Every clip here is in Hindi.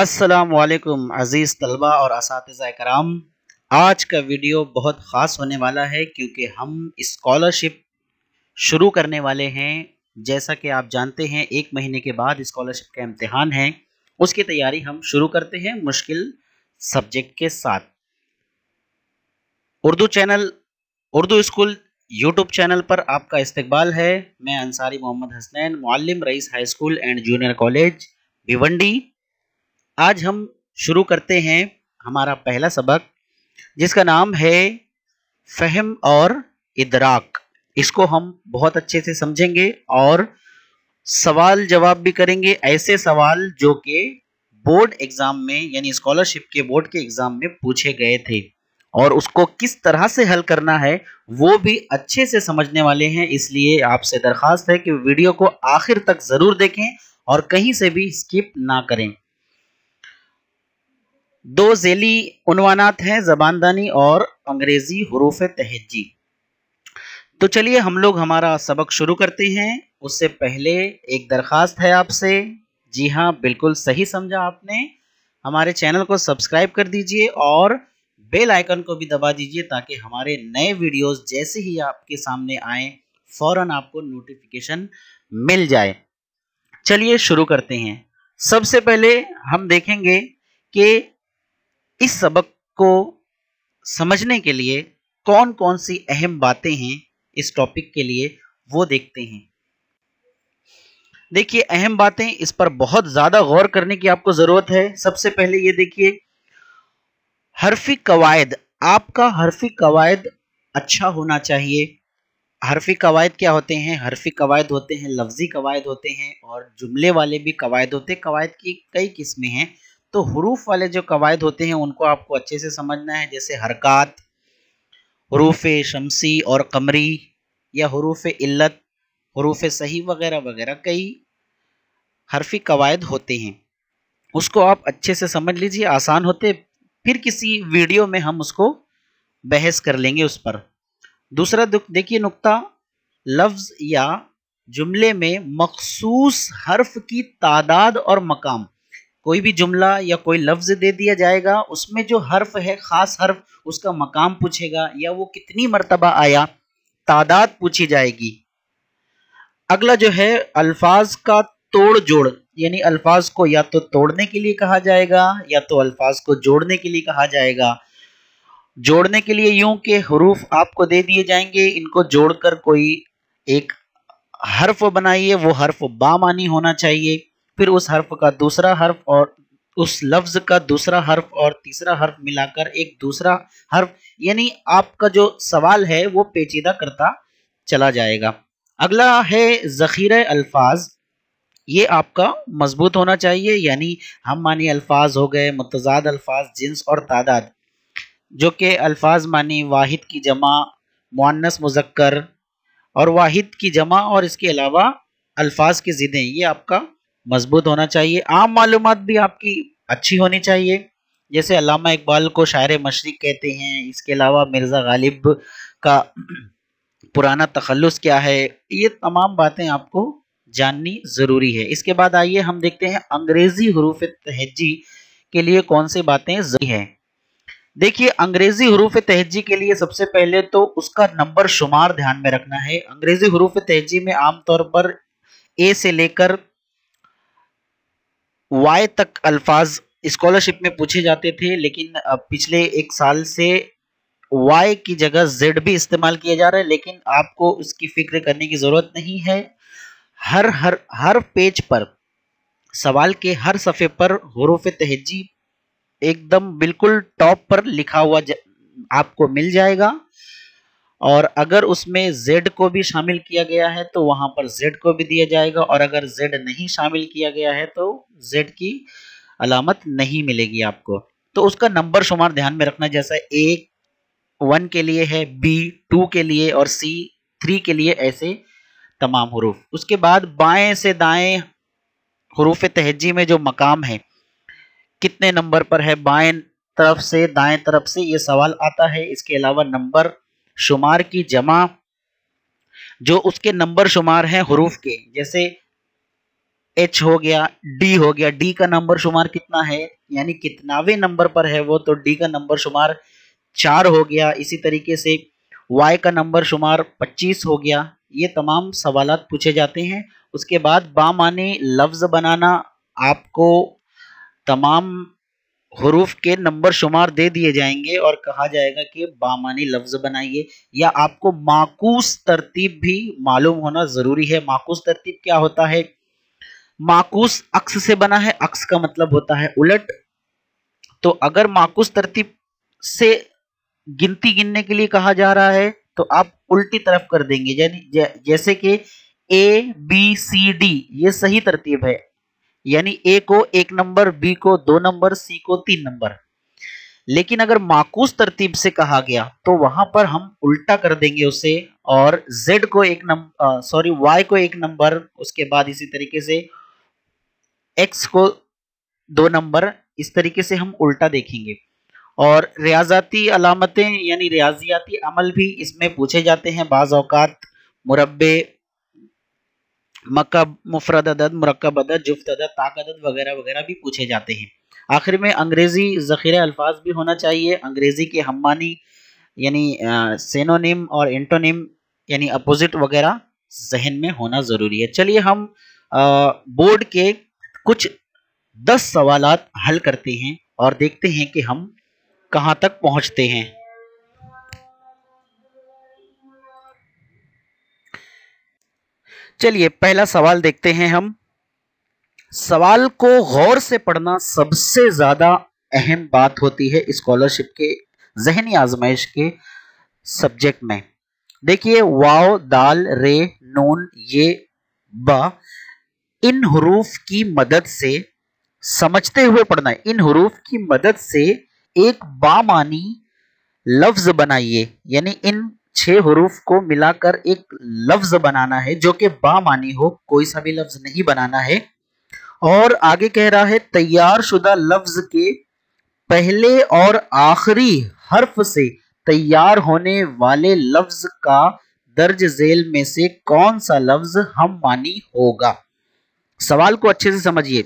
असलम अज़ीज़ तलबा और इस कराम आज का वीडियो बहुत ख़ास होने वाला है क्योंकि हम इस्कॉलरशिप शुरू करने वाले हैं जैसा कि आप जानते हैं एक महीने के बाद इस्कॉलरशिप का इम्तहान है उसकी तैयारी हम शुरू करते हैं मुश्किल सब्जेक्ट के साथ Urdu channel Urdu school YouTube channel पर आपका इस्तकबाल है मैं Ansari Mohammad Hasnain Malam Rais high school and junior college Bhiwandi आज हम शुरू करते हैं हमारा पहला सबक जिसका नाम है फहम और इदराक इसको हम बहुत अच्छे से समझेंगे और सवाल जवाब भी करेंगे ऐसे सवाल जो कि बोर्ड एग्जाम में यानी स्कॉलरशिप के बोर्ड के एग्जाम में पूछे गए थे और उसको किस तरह से हल करना है वो भी अच्छे से समझने वाले हैं इसलिए आपसे दरखास्त है कि वीडियो को आखिर तक ज़रूर देखें और कहीं से भी स्किप ना करें दो जेली उनवानात हैं ज़बानदानी और अंग्रेज़ी हरूफ तहजी तो चलिए हम लोग हमारा सबक शुरू करते हैं उससे पहले एक दरख्वास्त है आपसे जी हाँ बिल्कुल सही समझा आपने हमारे चैनल को सब्सक्राइब कर दीजिए और बेल आइकन को भी दबा दीजिए ताकि हमारे नए वीडियोस जैसे ही आपके सामने आए फौरन आपको नोटिफिकेशन मिल जाए चलिए शुरू करते हैं सबसे पहले हम देखेंगे कि इस सबक को समझने के लिए कौन कौन सी अहम बातें हैं इस टॉपिक के लिए वो देखते हैं देखिए अहम बातें इस पर बहुत ज़्यादा गौर करने की आपको ज़रूरत है सबसे पहले ये देखिए हरफी कवायद आपका हरफी कवायद अच्छा होना चाहिए हरफी कवायद क्या होते हैं हरफी कवायद होते हैं लफ्ज़ी कवायद होते हैं और जुमले वाले भी कवायद होते हैं कवायद की कई किस्में हैं तो हरूफ वाले जो कवायद होते हैं उनको आपको अच्छे से समझना है जैसे हरकत हरूफ शमसी और कमरी या हरूफ इल्लत हरूफ सही वगैरह वगैरह कई हरफी कवायद होते हैं उसको आप अच्छे से समझ लीजिए आसान होते फिर किसी वीडियो में हम उसको बहस कर लेंगे उस पर दूसरा देखिए नुकता लफ्ज़ या जुमले में मखसूस हर्फ की तादाद और मकाम कोई भी जुमला या कोई लफ्ज दे दिया जाएगा उसमें जो हर्फ है खास हर्फ उसका मकाम पूछेगा या वो कितनी मरतबा आया तादाद पूछी जाएगी अगला जो है अल्फाज का तोड़ जोड़ यानी अल्फाज को या तो तोड़ने के लिए कहा जाएगा या तो अल्फाज को जोड़ने के लिए कहा जाएगा जोड़ने के लिए यूं के हरूफ आपको दे दिए जाएंगे इनको जोड़कर कोई एक हर्फ बनाइए वो हर्फ बामानी होना चाहिए फिर उस हर्फ का दूसरा हर्फ और उस लफ्ज का दूसरा हर्फ और तीसरा हर्फ मिलाकर एक दूसरा हर्फ यानी आपका जो सवाल है वो पेचीदा करता चला जाएगा अगला है ज़ख़ीर अल्फाज ये आपका मजबूत होना चाहिए यानी हम मानी अल्फाज हो गए मतजाद अल्फाज जिन्स और तादाद जो कि अल्फाज मानी वाहिद की जमा मुनस मुजक्कर और वाहिद की जमा और इसके अलावा अल्फाज की ज़िदें ये आपका मजबूत होना चाहिए आम मालूम भी आपकी अच्छी होनी चाहिए जैसे अलामा इकबाल को शायर मशरक कहते हैं इसके अलावा मिर्ज़ा गालिब का पुराना तखलस क्या है ये तमाम बातें आपको जाननी ज़रूरी है इसके बाद आइए हम देखते हैं अंग्रेज़ी हरूफ तहजी के लिए कौन सी बातें जरूरी हैं देखिए अंग्रेजी हरूफ तहजी के लिए सबसे पहले तो उसका नंबर शुमार ध्यान में रखना है अंग्रेजी हरूफ तहजी में आमतौर पर ए से लेकर वाई तक अल्फाज स्कॉलरशिप में पूछे जाते थे लेकिन पिछले एक साल से वाई की जगह जेड भी इस्तेमाल किया जा रहा है लेकिन आपको उसकी फिक्र करने की ज़रूरत नहीं है हर हर हर पेज पर सवाल के हर सफ़े पर हरूफ तहजी एकदम बिल्कुल टॉप पर लिखा हुआ आपको मिल जाएगा और अगर उसमें z को भी शामिल किया गया है तो वहां पर z को भी दिया जाएगा और अगर z नहीं शामिल किया गया है तो z की अलामत नहीं मिलेगी आपको तो उसका नंबर शुमार ध्यान में रखना जैसा ए वन के लिए है बी टू के लिए और सी थ्री के लिए ऐसे तमाम हरूफ उसके बाद बाएं से दाएं हरूफ तहजी में जो मकाम है कितने नंबर पर है बाएं तरफ से दाएं तरफ से ये सवाल आता है इसके अलावा नंबर शुमार की जमा जो उसके नंबर शुमार हैं हरूफ के जैसे एच हो गया डी हो गया डी का नंबर शुमार कितना है यानी कितनावे नंबर पर है वो तो डी का नंबर शुमार चार हो गया इसी तरीके से वाई का नंबर शुमार पच्चीस हो गया ये तमाम सवाल पूछे जाते हैं उसके बाद बामानी लफ्ज़ बनाना आपको तमाम हरूफ के नंबर शुमार दे दिए जाएंगे और कहा जाएगा कि बामानी लफ्ज बनाइए या आपको माकूस तरतीब भी मालूम होना जरूरी है माकूस तरतीब क्या होता है माकूस अक्स से बना है अक्स का मतलब होता है उलट तो अगर माकूस तरतीब से गिनती गिनने के लिए कहा जा रहा है तो आप उल्टी तरफ कर देंगे यानी जैसे कि ए बी सी डी ये सही तरतीब है यानी ए को एक नंबर बी को दो नंबर सी को तीन नंबर लेकिन अगर माकूस तरतीब से कहा गया तो वहां पर हम उल्टा कर देंगे उसे और z को एक नंबर सॉरी y को एक नंबर उसके बाद इसी तरीके से x को दो नंबर इस तरीके से हम उल्टा देखेंगे और रियाजाती अलामतें यानी रियाजियाती अमल भी इसमें पूछे जाते हैं बाज़ औकात मुरबे मक्का मुफरद अदद मरकब अदद जुफ्त अदद ताक अदद वगैरह वगैरह भी पूछे जाते हैं आखिर में अंग्रेज़ी जखीरे अल्फाज भी होना चाहिए अंग्रेज़ी के हमानी यानी सेनोनिम और एंटोनिम यानी अपोजिट वगैरह जहन में होना ज़रूरी है चलिए हम बोर्ड के कुछ दस सवाल हल करते हैं और देखते हैं कि हम कहाँ तक पहुँचते हैं चलिए पहला सवाल देखते हैं हम सवाल को गौर से पढ़ना सबसे ज्यादा अहम बात होती है स्कॉलरशिप के जहनी आजमाइश के सब्जेक्ट में देखिए वाओ दाल रे नून ये बा इन हरूफ की मदद से समझते हुए पढ़ना है इन हरूफ की मदद से एक बामानी लफ्ज बनाइए यानी इन छह हरूफ को मिलाकर एक लफ्ज बनाना है जो कि बा मानी हो कोई सा भी लफ्ज नहीं बनाना है और आगे कह रहा है तैयार शुदा लफ्ज के पहले और आखिरी हर्फ से तैयार होने वाले लफ्ज का दर्ज झेल में से कौन सा लफ्ज हम मानी होगा सवाल को अच्छे से समझिए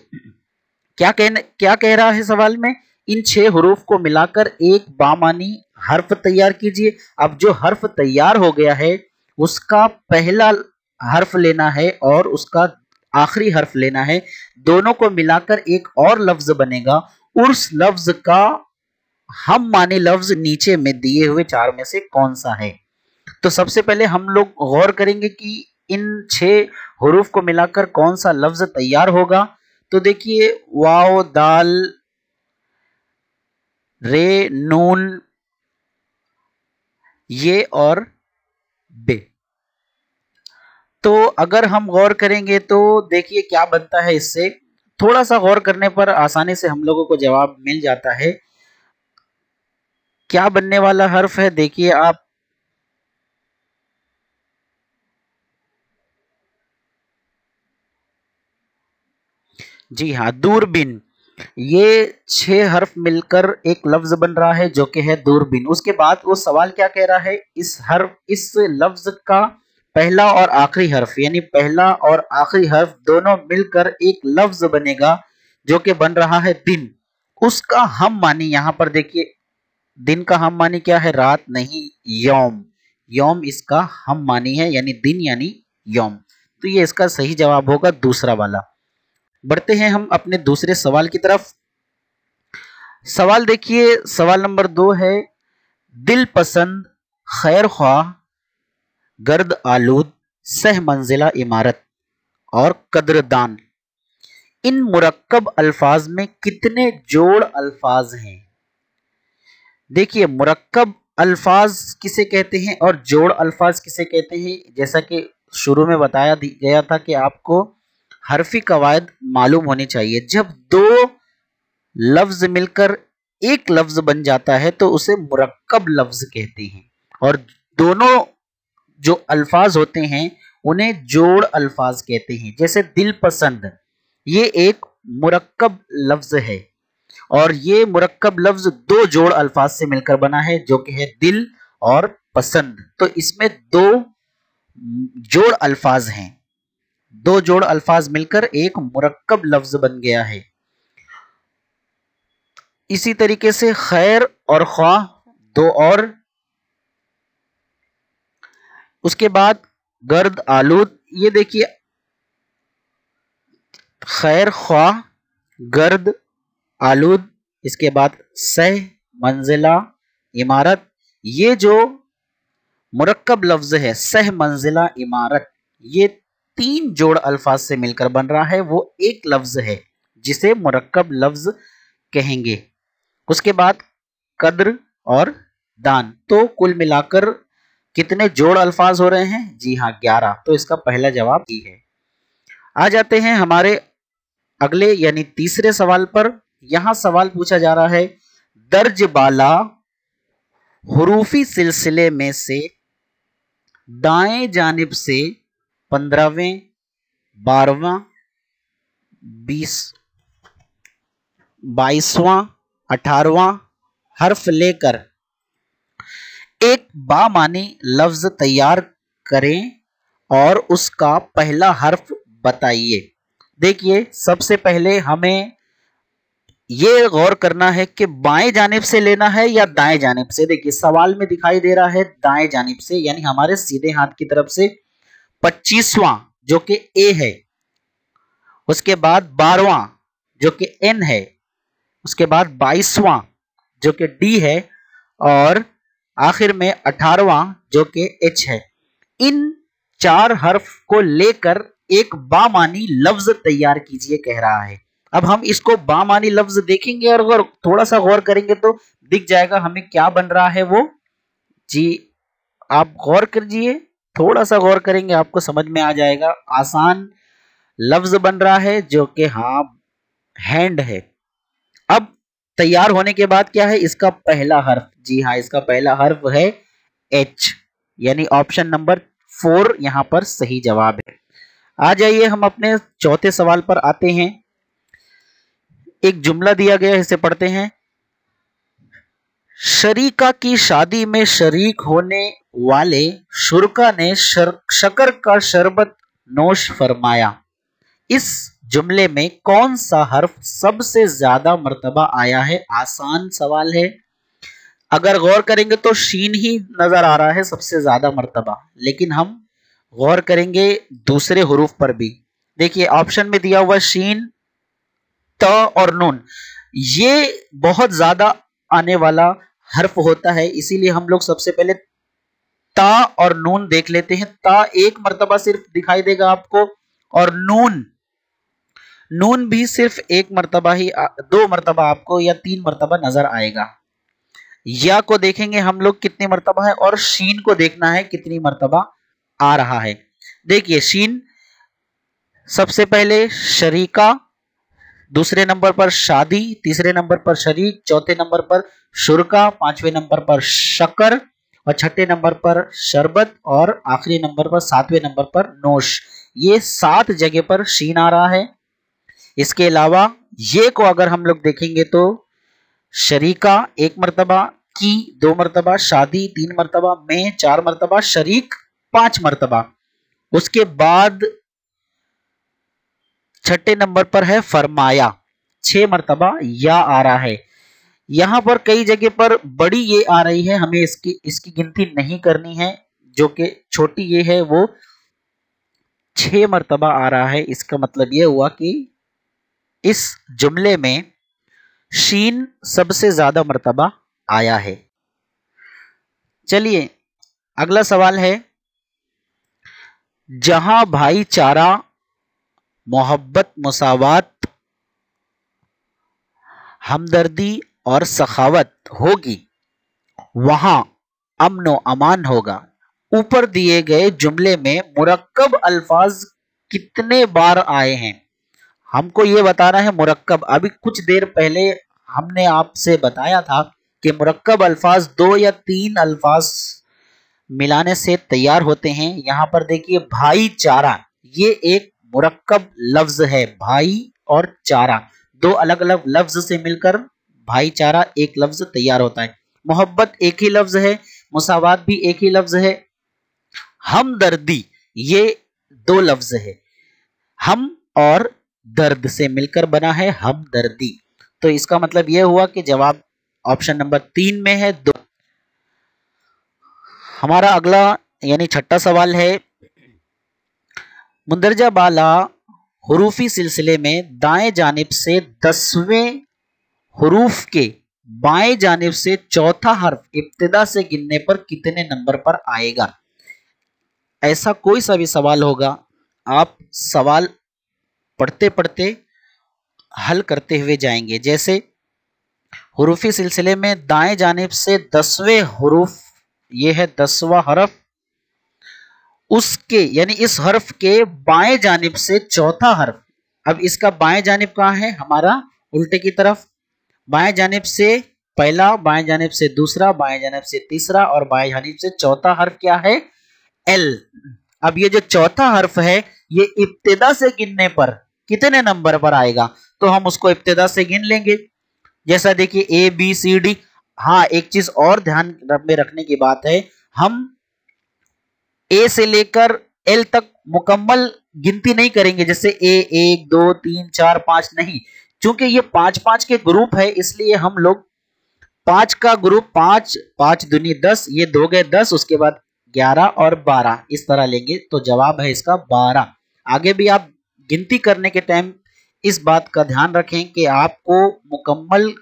क्या कहने क्या कह रहा है सवाल में इन छह हरूफ को मिलाकर एक बामानी हर्फ तैयार कीजिए अब जो हर्फ तैयार हो गया है उसका पहला हर्फ लेना है और उसका आखिरी हर्फ लेना है दोनों को मिलाकर एक और लफ्ज बनेगा उर्स लफ्ज का हम माने लफ्ज नीचे में दिए हुए चार में से कौन सा है तो सबसे पहले हम लोग गौर करेंगे कि इन छह हरूफ को मिलाकर कौन सा लफ्ज तैयार होगा तो देखिए वाओ दाल रे नून ये और बे तो अगर हम गौर करेंगे तो देखिए क्या बनता है इससे थोड़ा सा गौर करने पर आसानी से हम लोगों को जवाब मिल जाता है क्या बनने वाला हर्फ है देखिए आप जी हाँ दूरबीन ये छह हर्फ मिलकर एक लफ्ज बन रहा है जो कि है दूरबीन उसके बाद वो सवाल क्या कह रहा है इस हर्फ इस लफ्ज का पहला और आखिरी हर्फ यानी पहला और आखिरी हर्फ दोनों मिलकर एक लफ्ज बनेगा जो कि बन रहा है दिन उसका हम मानी यहां पर देखिए दिन का हम मानी क्या है रात नहीं यौम यौम इसका हम मानी है यानी दिन यानी यौम तो ये इसका सही जवाब होगा दूसरा वाला बढ़ते हैं हम अपने दूसरे सवाल की तरफ सवाल देखिए सवाल नंबर दो है दिल पसंद खैर ख्वा गर्द आलूद सह मंजिला इमारत और कदरदान इन मुरक्कब अल्फाज में कितने जोड़ अल्फाज हैं देखिए मुरक्कब अल्फाज किसे कहते हैं और जोड़ अल्फाज किसे कहते हैं जैसा कि शुरू में बताया गया था कि आपको हरफी कवायद मालूम होनी चाहिए जब दो लफ्ज मिलकर एक लफ्ज बन जाता है तो उसे मुरक्कब लफ्ज कहते हैं और दोनों जो अल्फाज होते हैं उन्हें जोड़ अल्फाज कहते हैं जैसे दिल पसंद ये एक मुरक्कब लफ्ज है और ये मुरक्कब लफ्ज दो जोड़ अल्फाज से मिलकर बना है जो कि है दिल और पसंद तो इसमें दो जोड़ अल्फाज हैं दो जोड़ अल्फाज मिलकर एक मुरक्कब लफ्ज बन गया है इसी तरीके से खैर और ख्वाह दो और उसके बाद गर्द आलूद ये देखिए खैर ख्वाह गर्द आलूद इसके बाद सह मंजिला इमारत ये जो मुरक्कब लफ्ज है सह मंजिला इमारत ये तीन जोड़ अल्फाज से मिलकर बन रहा है वो एक लफ्ज है जिसे मुरक्कब लफ्ज कहेंगे उसके बाद कद्र और दान तो कुल मिलाकर कितने जोड़ अल्फाज हो रहे हैं जी हाँ ग्यारह तो इसका पहला जवाब ये है आ जाते हैं हमारे अगले यानी तीसरे सवाल पर यहां सवाल पूछा जा रहा है दर्ज बाला हरूफी सिलसिले में से दाएं जानब से पंद्रहवें बारहवा बीस बाईसवा अठारवा हर्फ लेकर एक बामानी लफ्ज तैयार करें और उसका पहला हर्फ बताइए देखिए सबसे पहले हमें ये गौर करना है कि बाएं जानब से लेना है या दाएं जानब से देखिए सवाल में दिखाई दे रहा है दाएं जानब से यानी हमारे सीधे हाथ की तरफ से पच्चीसवां जो कि ए है उसके बाद बारवा जो कि एन है उसके बाद बाईसवां जो कि डी है और आखिर में अठारवा जो कि एच है इन चार हर्फ को लेकर एक बामानी लफ्ज तैयार कीजिए कह रहा है अब हम इसको बामानी लफ्ज देखेंगे और अगर थोड़ा सा गौर करेंगे तो दिख जाएगा हमें क्या बन रहा है वो जी आप गौर करिए थोड़ा सा गौर करेंगे आपको समझ में आ जाएगा आसान लफ्ज बन रहा है जो कि हाँ हैंड है अब तैयार होने के बाद क्या है इसका पहला हर्फ जी हाँ इसका पहला हर्फ है एच यानी ऑप्शन नंबर फोर यहां पर सही जवाब है आ जाइए हम अपने चौथे सवाल पर आते हैं एक जुमला दिया गया है इसे पढ़ते हैं शरीका की शादी में शरीक होने वाले शुरका ने शर, शकर का शरबत नोश फरमाया इस जुमले में कौन सा हर्फ सबसे ज्यादा मर्तबा आया है आसान सवाल है अगर गौर करेंगे तो शीन ही नजर आ रहा है सबसे ज्यादा मर्तबा लेकिन हम गौर करेंगे दूसरे हरूफ पर भी देखिए ऑप्शन में दिया हुआ शीन त और नून ये बहुत ज्यादा आने वाला हर्फ होता है इसीलिए हम लोग सबसे पहले ता और नून देख लेते हैं ता एक मरतबा सिर्फ दिखाई देगा आपको और नून नून भी सिर्फ एक मरतबा ही दो मरतबा आपको या तीन मरतबा नजर आएगा या को देखेंगे हम लोग कितने मरतबा है और शीन को देखना है कितनी मरतबा आ रहा है देखिए शीन सबसे पहले शरीका दूसरे नंबर पर शादी तीसरे नंबर पर शरीक चौथे नंबर पर शुरका पांचवें नंबर पर शकर और छठे नंबर पर शरबत और आखिरी नंबर पर सातवें नंबर पर नोश ये सात जगह पर शीन आ रहा है इसके अलावा ये को अगर हम लोग देखेंगे तो शरीका एक मरतबा की दो मरतबा शादी तीन मरतबा में चार मरतबा शरीक पांच मरतबा उसके बाद छठे नंबर पर है फरमाया छह मरतबा या आ रहा है यहां पर कई जगह पर बड़ी ये आ रही है हमें इसकी इसकी गिनती नहीं करनी है जो कि छोटी ये है वो छह मरतबा आ रहा है इसका मतलब ये हुआ कि इस जुमले में शीन सबसे ज्यादा मरतबा आया है चलिए अगला सवाल है जहां भाईचारा मोहब्बत मसावत हमदर्दी और सखावत होगी वहाँ अमन अमान होगा ऊपर दिए गए जुमले में मुरक्कब अल्फाज कितने बार आए हैं हमको ये बताना है मुरक्कब अभी कुछ देर पहले हमने आपसे बताया था कि मुरक्कब अल्फाज दो या तीन अल्फाज मिलाने से तैयार होते हैं यहाँ पर देखिए भाईचारा ये एक मुरक्कब लफ्ज है भाई और चारा दो अलग अलग लफ्ज से मिलकर भाईचारा एक लफ्ज तैयार होता है मोहब्बत एक ही लफ्ज है मुसावात भी एक ही लफ्ज है हमदर्दी ये दो लफ्ज है हम और दर्द से मिलकर बना है हमदर्दी तो इसका मतलब यह हुआ कि जवाब ऑप्शन नंबर तीन में है दो हमारा अगला यानी छठा सवाल है मुंदरजा बाला हरूफी सिलसिले में दाएं जानब से दसवें हरूफ के बाएं जानब से चौथा हर्फ इब्तदा से गिनने पर कितने नंबर पर आएगा ऐसा कोई सा भी सवाल होगा आप सवाल पढ़ते पढ़ते हल करते हुए जाएंगे जैसे हरूफी सिलसिले में दाएं जानब से दसवें हरूफ ये है दसवा हरफ उसके यानी इस हर्फ के बाएं जानब से चौथा हर्फ अब इसका बाएं जानब कहाँ है हमारा उल्टे की तरफ बाएं जानब से पहला बाएं जानब से दूसरा बाएं जानब से तीसरा और बाएं जानब से चौथा हर्फ क्या है एल अब ये जो चौथा हर्फ है ये इब्तदा से गिनने पर कितने नंबर पर आएगा तो हम उसको इब्तदा से गिन लेंगे जैसा देखिए ए बी सी डी हाँ एक चीज और ध्यान में रखने की बात है हम ए से लेकर एल तक मुकम्मल गिनती नहीं करेंगे जैसे ए एक दो तीन चार पांच नहीं क्योंकि ये पांच पांच के ग्रुप है इसलिए हम लोग पांच का ग्रुप पांच पांच दुनी दस ये दो गए दस उसके बाद ग्यारह और बारह इस तरह लेंगे तो जवाब है इसका बारह आगे भी आप गिनती करने के टाइम इस बात का ध्यान रखें कि आपको मुकम्मल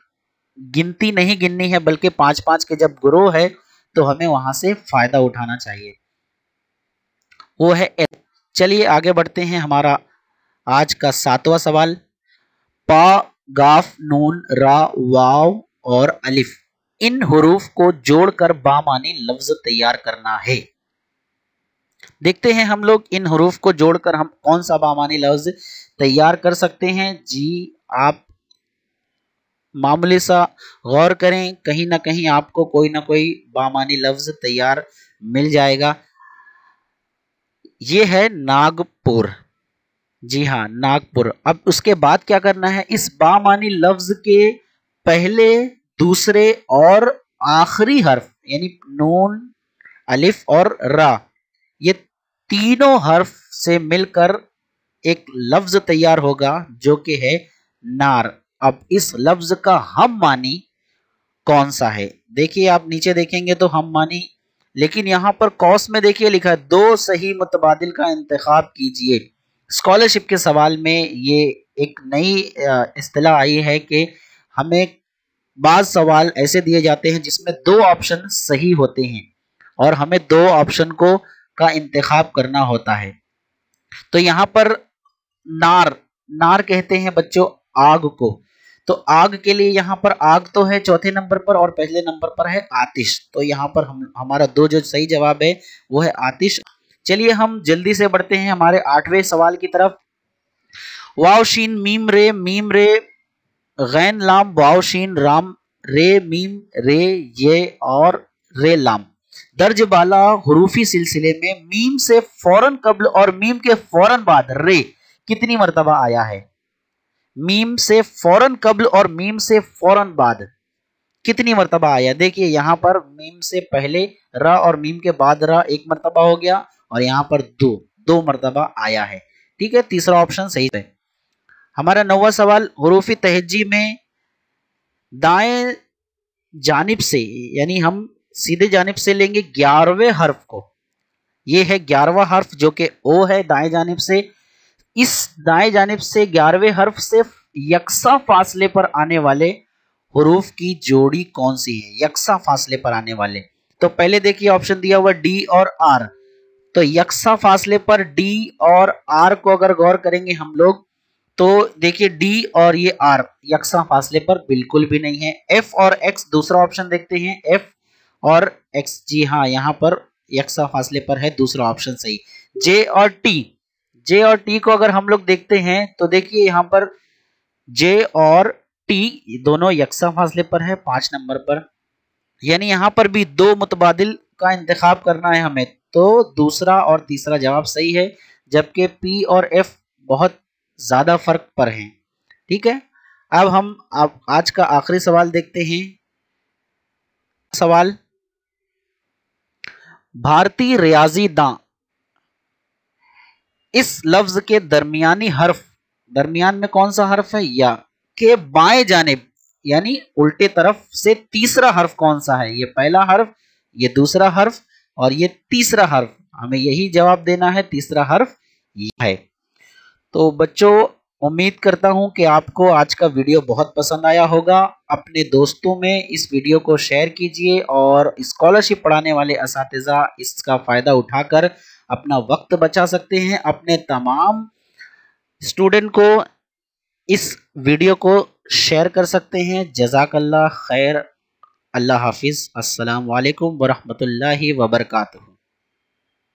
गिनती नहीं गिननी है बल्कि पांच पांच के जब ग्रो है तो हमें वहां से फायदा उठाना चाहिए वो है चलिए आगे बढ़ते हैं हमारा आज का सातवां सवाल पा गाफ नून रा वाव और अलिफ इन हरूफ को जोड़कर बामानी लफ्ज तैयार करना है देखते हैं हम लोग इन हरूफ को जोड़कर हम कौन सा बामानी लफ्ज तैयार कर सकते हैं जी आप मामूली सा गौर करें कहीं ना कहीं आपको कोई ना कोई बामानी लफ्ज तैयार मिल जाएगा ये है नागपुर जी हाँ नागपुर अब उसके बाद क्या करना है इस बामानी लफ्ज के पहले दूसरे और आखिरी हर्फ यानी नून अलिफ और रा ये तीनों हर्फ से मिलकर एक लफ्ज तैयार होगा जो कि है नार अब इस लफ्ज का हम मानी कौन सा है देखिए आप नीचे देखेंगे तो हम मानी लेकिन यहाँ पर कॉस में देखिए लिखा है दो सही मुतबाद का इंतखब कीजिए स्कॉलरशिप के सवाल में ये एक नई असलाह आई है कि हमें बाद सवाल ऐसे दिए जाते हैं जिसमें दो ऑप्शन सही होते हैं और हमें दो ऑप्शन को का इंतखब करना होता है तो यहाँ पर नार नार कहते हैं बच्चों आग को तो आग के लिए यहाँ पर आग तो है चौथे नंबर पर और पहले नंबर पर है आतिश तो यहाँ पर हम हमारा दो जो सही जवाब है वो है आतिश चलिए हम जल्दी से बढ़ते हैं हमारे आठवें सवाल की तरफ वाओशीन मीम रे मीम रे गैन लाम वाओशीन राम रे मीम रे ये और रे लाम दर्ज बाला हरूफी सिलसिले में मीम से फौरन कबल और मीम के फौरन बाद रे कितनी मरतबा आया है मीम से फौरन कबल और मीम से फौरन बाद कितनी मरतबा आया देखिए यहां पर मीम से पहले रा और मीम के बाद रा एक मरतबा हो गया और यहाँ पर दो दो मरतबा आया है ठीक है तीसरा ऑप्शन सही है हमारा नौवा सवाल हरूफी तहजी में दाएं जानिब से यानी हम सीधे जानब से लेंगे ग्यारहवें हर्फ को यह है ग्यारहवा हर्फ जो कि ओ है दाएं जानब से इस दाएं जानब से ग्यारहवें हर्फ से यकसा फासले पर आने वाले हरूफ की जोड़ी कौन सी है यकसा फासले पर आने वाले तो पहले देखिए ऑप्शन दिया हुआ डी और आर तो यक्सा फासले पर डी और आर को अगर गौर करेंगे हम लोग तो देखिए डी और ये आर यकसा फासले पर बिल्कुल भी नहीं है एफ और एक्स दूसरा ऑप्शन देखते हैं एफ और एक्स जी हाँ यहाँ पर यकसा फासले पर है दूसरा ऑप्शन सही जे और टी जे और टी को अगर हम लोग देखते हैं तो देखिए यहाँ पर जे और टी दोनों यकसा फासले पर है पांच नंबर पर यानी यहां पर भी दो मुतबादिल का इंतखाब करना है हमें तो दूसरा और तीसरा जवाब सही है जबकि पी और एफ बहुत ज़्यादा फर्क पर हैं ठीक है अब हम अब आज का आखिरी सवाल देखते हैं सवाल भारतीय रियाजी दां इस लफ्ज के दरमियानी हर्फ दरमियान में कौन सा हर्फ है या के बाएं जाने यानी उल्टे तरफ से तीसरा हर्फ कौन सा है ये पहला हर्फ ये दूसरा हर्फ और ये तीसरा हर्फ हमें यही जवाब देना है तीसरा हर्फ है तो बच्चों उम्मीद करता हूं कि आपको आज का वीडियो बहुत पसंद आया होगा अपने दोस्तों में इस वीडियो को शेयर कीजिए और स्कॉलरशिप पढ़ाने वाले इसका फ़ायदा उठाकर अपना वक्त बचा सकते हैं अपने तमाम स्टूडेंट को इस वीडियो को शेयर कर सकते हैं जजाकल्ला खैर अल्लाह हाफिज़ अस्सलाम वालेकुम वरहमतुल्लाहि